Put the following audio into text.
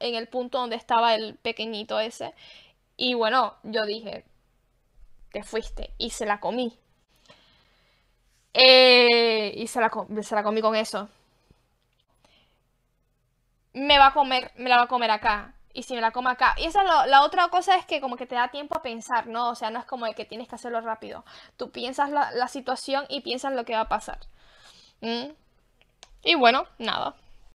en el punto donde estaba el pequeñito ese. Y bueno, yo dije, te fuiste y se la comí. Eh, y se la, comí con eso. Me va a comer, me la va a comer acá y si me la como acá. Y esa es la otra cosa es que como que te da tiempo a pensar, ¿no? O sea, no es como que tienes que hacerlo rápido. Tú piensas la, situación y piensas lo que va a pasar. ¿Mm? Y bueno, nada.